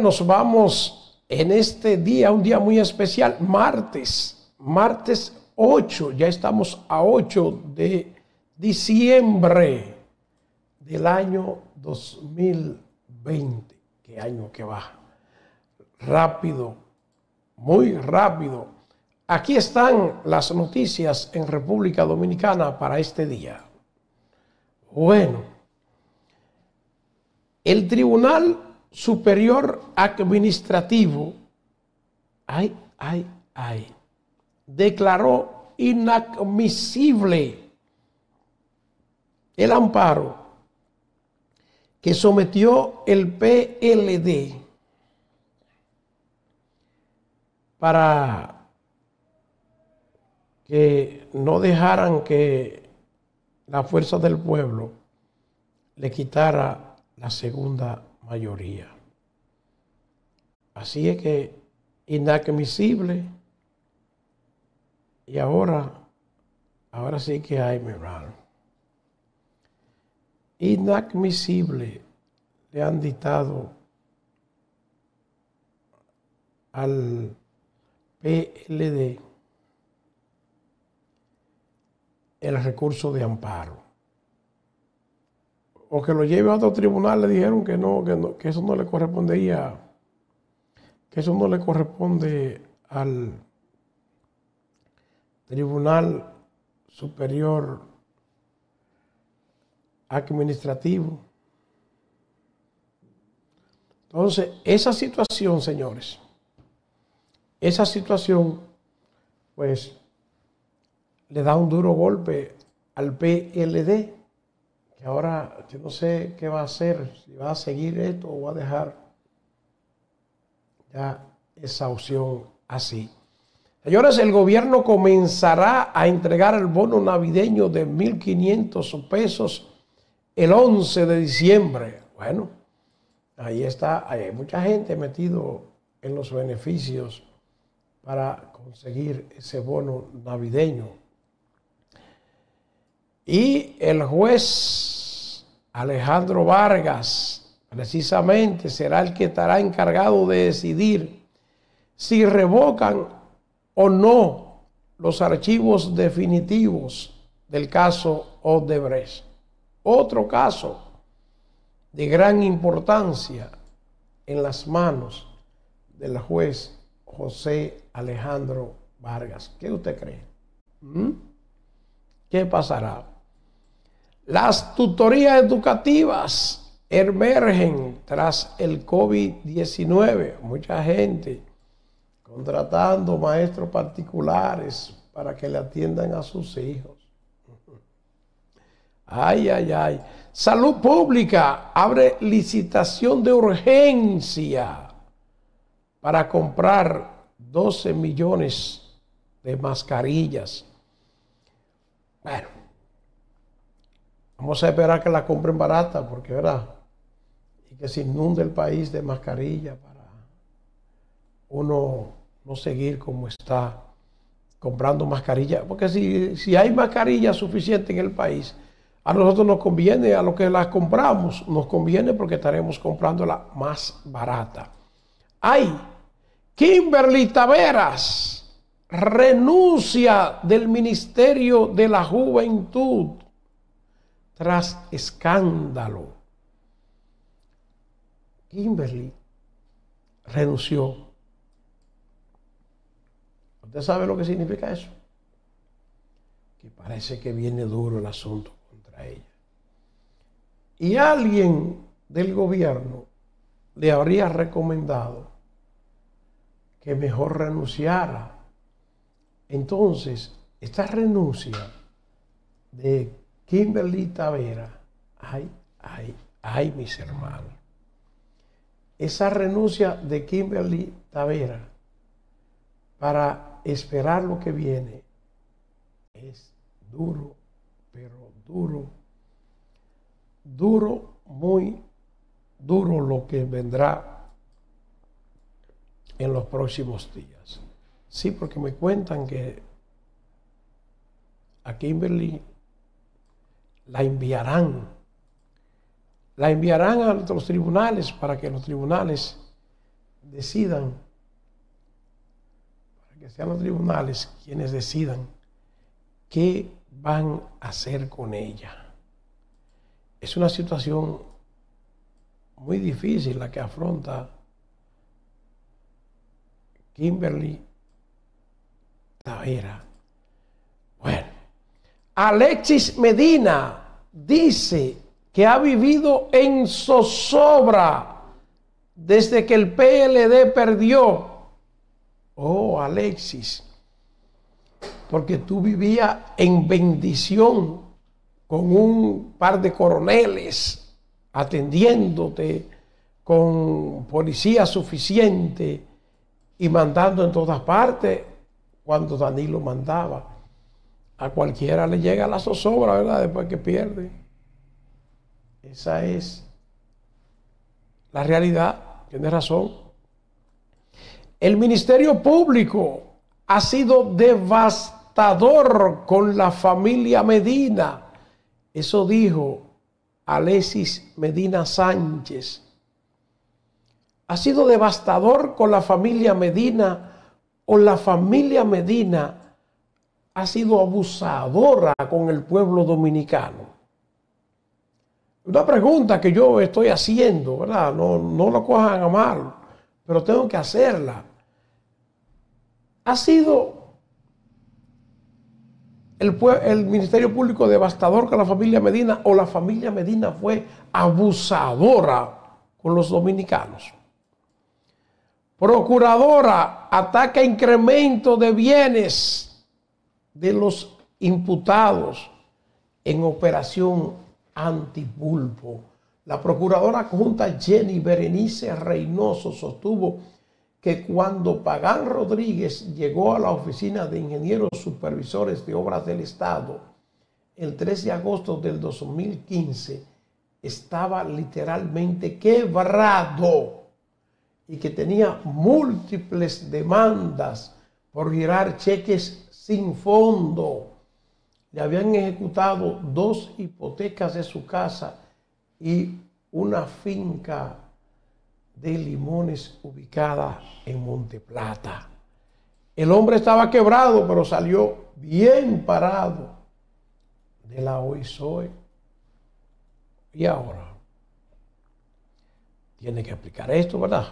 nos vamos en este día, un día muy especial, martes, martes 8, ya estamos a 8 de diciembre del año 2020. Qué año que va. Rápido, muy rápido. Aquí están las noticias en República Dominicana para este día. Bueno, el tribunal superior administrativo, ay, ay, ay, declaró inadmisible el amparo que sometió el PLD para que no dejaran que la fuerza del pueblo le quitara la segunda mayoría. Así es que inadmisible. Y ahora, ahora sí que hay, mi Inadmisible le han dictado al PLD el recurso de amparo o que lo lleve a otro tribunal, le dijeron que no, que, eso no le correspondería, que eso no le corresponde al Tribunal Superior Administrativo. Entonces, esa situación, señores, esa situación, pues, le da un duro golpe al PLD que ahora yo no sé qué va a hacer, si va a seguir esto o va a dejar ya esa opción así. Señores, el gobierno comenzará a entregar el bono navideño de 1.500 pesos el 11 de diciembre. Bueno, ahí está, hay mucha gente metido en los beneficios para conseguir ese bono navideño. Y el juez Alejandro Vargas precisamente será el que estará encargado de decidir si revocan o no los archivos definitivos del caso Odebrecht. Otro caso de gran importancia en las manos del juez José Alejandro Vargas. ¿Qué usted cree? ¿Mm? ¿Qué pasará? Las tutorías educativas emergen tras el COVID-19. Mucha gente contratando maestros particulares para que le atiendan a sus hijos. Ay, ay, ay. Salud Pública abre licitación de urgencia para comprar 12 millones de mascarillas. Bueno, Vamos a esperar que la compren barata, porque ¿verdad? Y que se inunde el país de mascarilla para uno no seguir como está comprando mascarilla. Porque si, hay mascarilla suficiente en el país, a nosotros nos conviene, a los que las compramos, nos conviene porque estaremos comprándola más barata. Hay Kimberly Taveras renuncia del Ministerio de la Juventud tras escándalo. Kimberly renunció. ¿Usted sabe lo que significa eso? Que parece que viene duro el asunto contra ella. Y alguien del gobierno le habría recomendado que mejor renunciara. Entonces, esta renuncia de Kimberly Tavera, ay, ay, ay, mis hermanos. Esa renuncia de Kimberly Tavera para esperar lo que viene es duro, pero duro, duro, muy duro lo que vendrá en los próximos días. Sí, porque me cuentan que a Kimberly la enviarán. La enviarán a los tribunales para que los tribunales decidan, para que sean los tribunales quienes decidan qué van a hacer con ella. Es una situación muy difícil la que afronta Kimberly Tavera. Alexis Medina dice que ha vivido en zozobra desde que el PLD perdió. Oh, Alexis, porque tú vivías en bendición con un par de coroneles atendiéndote con policía suficiente y mandando en todas partes cuando Danilo mandaba. A cualquiera le llega la zozobra, ¿verdad? Después que pierde. Esa es la realidad. Tiene razón. El Ministerio Público ha sido devastador con la familia Medina. Eso dijo Alexis Medina Sánchez. Ha sido devastador con la familia Medina o la familia Medina ha sido abusadora con el pueblo dominicano. Una pregunta que yo estoy haciendo, ¿verdad? No, no la cojan a mal, pero tengo que hacerla. Ha sido el, el, Ministerio Público devastador con la familia Medina o la familia Medina fue abusadora con los dominicanos. Procuradora ataca incremento de bienes de los imputados en operación antipulpo. La procuradora Junta, Jenny Berenice Reynoso sostuvo que cuando Pagán Rodríguez llegó a la oficina de ingenieros supervisores de obras del Estado el 3 de agosto del 2015, estaba literalmente quebrado y que tenía múltiples demandas por girar cheques sin fondo. Le habían ejecutado dos hipotecas de su casa y una finca de limones ubicada en Monte Plata. El hombre estaba quebrado, pero salió bien parado de la hoy e. Y ahora, tiene que explicar esto, ¿verdad?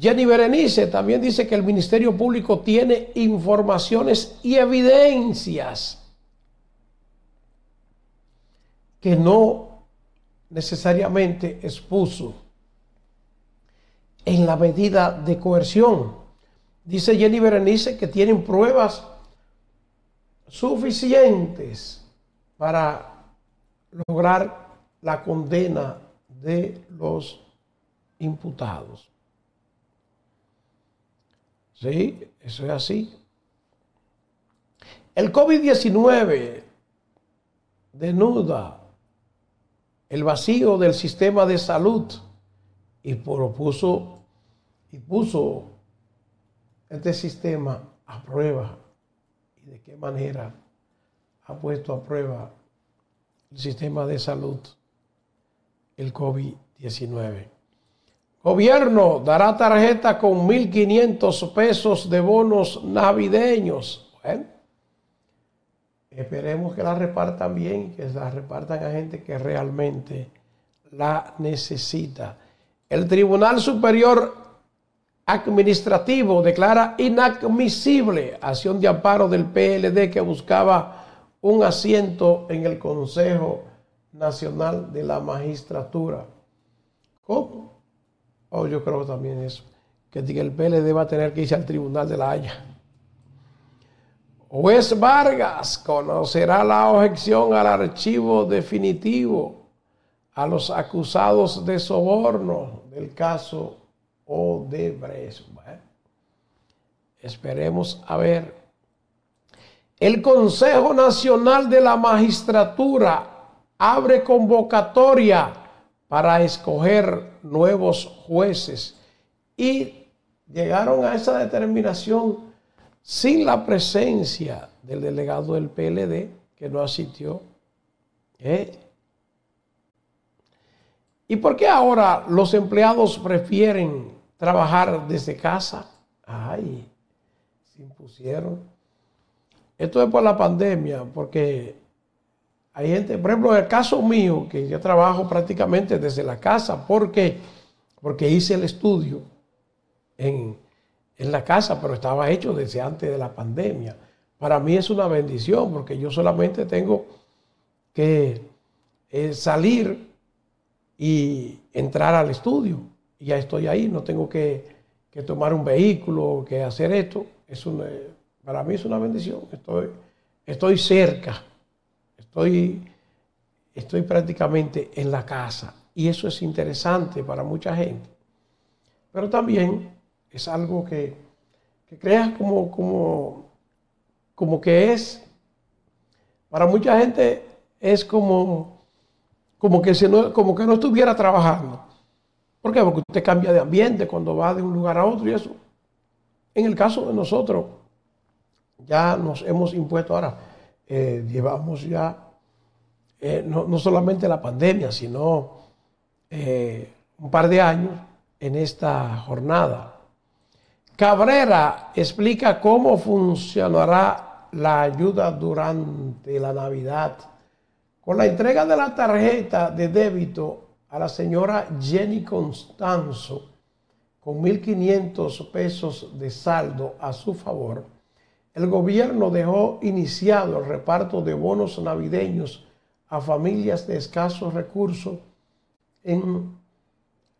Jenny Berenice también dice que el Ministerio Público tiene informaciones y evidencias que no necesariamente expuso en la medida de coerción. Dice Jenny Berenice que tienen pruebas suficientes para lograr la condena de los imputados. Sí, eso es así. El COVID-19 desnuda el vacío del sistema de salud y propuso y puso este sistema a prueba. ¿Y de qué manera ha puesto a prueba el sistema de salud el COVID-19? Gobierno dará tarjeta con 1.500 pesos de bonos navideños. Bueno, esperemos que la repartan bien, que la repartan a gente que realmente la necesita. El Tribunal Superior Administrativo declara inadmisible acción de amparo del PLD que buscaba un asiento en el Consejo Nacional de la Magistratura. ¿Cómo? Oh, yo creo también eso. Que el PLD va a tener que irse al Tribunal de la Haya. Juez Vargas conocerá la objeción al archivo definitivo a los acusados de soborno del caso Odebrecht. esperemos a ver. El Consejo Nacional de la Magistratura abre convocatoria para escoger nuevos jueces y llegaron a esa determinación sin la presencia del delegado del PLD que no asistió. ¿eh? ¿Y por qué ahora los empleados prefieren trabajar desde casa? Ay, se impusieron. Esto es por la pandemia, porque hay gente, por ejemplo, en el caso mío, que yo trabajo prácticamente desde la casa. ¿Por qué? Porque hice el estudio en, la casa, pero estaba hecho desde antes de la pandemia. Para mí es una bendición porque yo solamente tengo que eh, salir y entrar al estudio. Y ya estoy ahí, no tengo que, tomar un vehículo, que hacer esto. Es para mí es una bendición, estoy, estoy cerca. Estoy, estoy prácticamente en la casa y eso es interesante para mucha gente. Pero también es algo que, creas como, como, como que es, para mucha gente es como, como, que no, como que no estuviera trabajando. ¿Por qué? Porque usted cambia de ambiente cuando va de un lugar a otro y eso. En el caso de nosotros, ya nos hemos impuesto ahora eh, llevamos ya eh, no, solamente la pandemia, sino eh, un par de años en esta jornada. Cabrera explica cómo funcionará la ayuda durante la Navidad con la entrega de la tarjeta de débito a la señora Jenny Constanzo con 1.500 pesos de saldo a su favor el gobierno dejó iniciado el reparto de bonos navideños a familias de escasos recursos en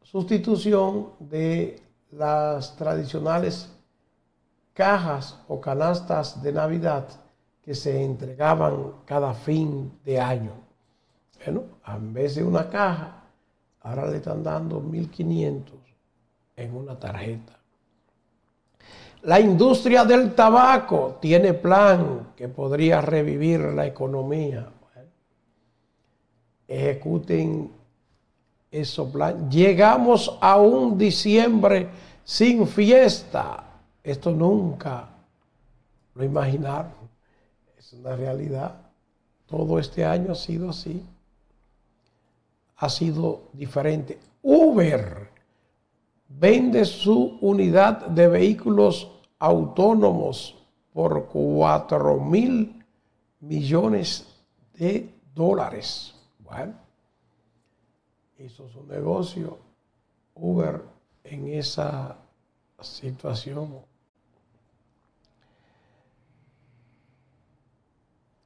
sustitución de las tradicionales cajas o canastas de Navidad que se entregaban cada fin de año. Bueno, en vez de una caja, ahora le están dando 1.500 en una tarjeta. La industria del tabaco tiene plan que podría revivir la economía. ejecuten esos planes. Llegamos a un diciembre sin fiesta. Esto nunca lo imaginaron. Es una realidad. Todo este año ha sido así. Ha sido diferente. Uber vende su unidad de vehículos autónomos por 4 mil millones de dólares. Bueno, hizo su negocio Uber en esa situación.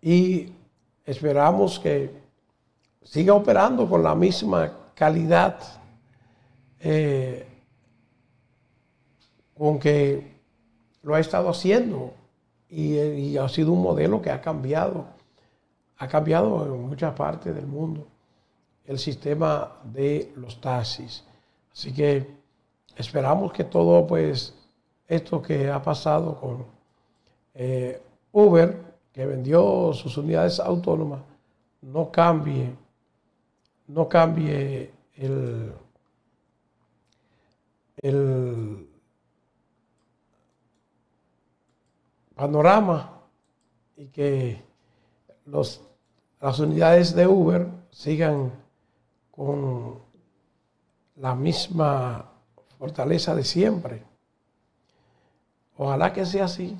Y esperamos que siga operando con la misma calidad. Eh, que lo ha estado haciendo y, ha sido un modelo que ha cambiado, ha cambiado en muchas partes del mundo el sistema de los taxis. Así que esperamos que todo pues esto que ha pasado con eh, Uber, que vendió sus unidades autónomas, no cambie, no cambie el panorama y que los, las unidades de Uber sigan con la misma fortaleza de siempre. Ojalá que sea así.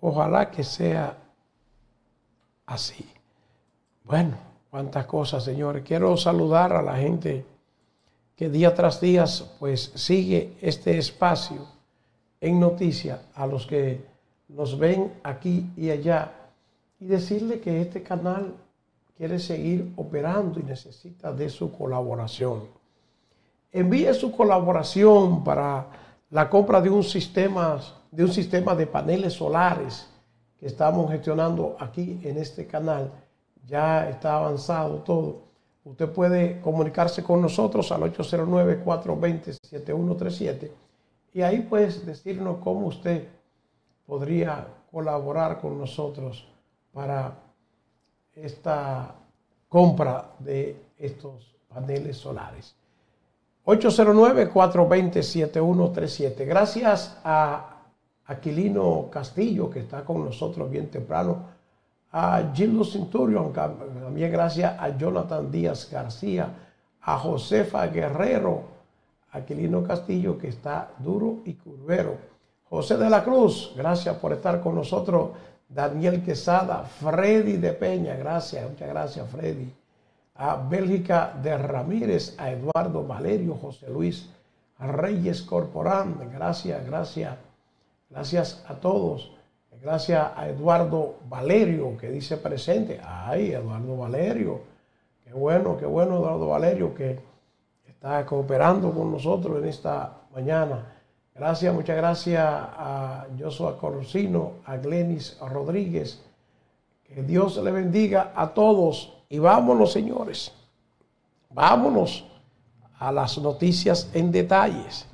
Ojalá que sea así. Bueno, cuántas cosas, señores. Quiero saludar a la gente que día tras día pues sigue este espacio en noticia a los que nos ven aquí y allá y decirle que este canal quiere seguir operando y necesita de su colaboración. Envíe su colaboración para la compra de un sistema de, un sistema de paneles solares que estamos gestionando aquí en este canal. Ya está avanzado todo Usted puede comunicarse con nosotros al 809-420-7137 y ahí puedes decirnos cómo usted podría colaborar con nosotros para esta compra de estos paneles solares. 809-420-7137. Gracias a Aquilino Castillo que está con nosotros bien temprano a Gildo Centurion, también gracias a Jonathan Díaz García, a Josefa Guerrero, a Castillo, que está duro y curvero. José de la Cruz, gracias por estar con nosotros. Daniel Quesada, Freddy de Peña, gracias, muchas gracias Freddy. A Bélgica de Ramírez, a Eduardo Valerio, José Luis Reyes Corporán, gracias, gracias, gracias a todos gracias a Eduardo Valerio, que dice presente. Ay, Eduardo Valerio. Qué bueno, qué bueno, Eduardo Valerio, que está cooperando con nosotros en esta mañana. Gracias, muchas gracias a Joshua Corcino, a Glenis Rodríguez. Que Dios le bendiga a todos y vámonos, señores. Vámonos a las noticias en detalles.